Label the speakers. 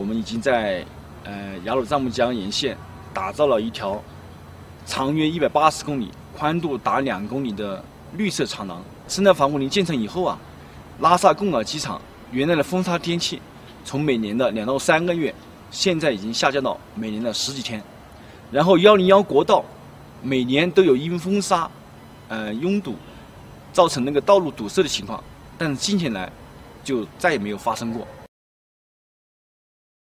Speaker 1: 我们已经
Speaker 2: 在，
Speaker 3: 呃雅鲁藏布江沿线打造了一条长约一百八十公里、宽度达两公里的绿色长廊。生态防护林建成以后啊，拉萨贡嘎机场原来的风沙天气从每年的两到三个月，现在已经下降到每年的十几天。然后幺零幺国道每年都有因风沙，呃拥堵，造成那个道路堵塞的情况，但是近年来就再也没有发生过。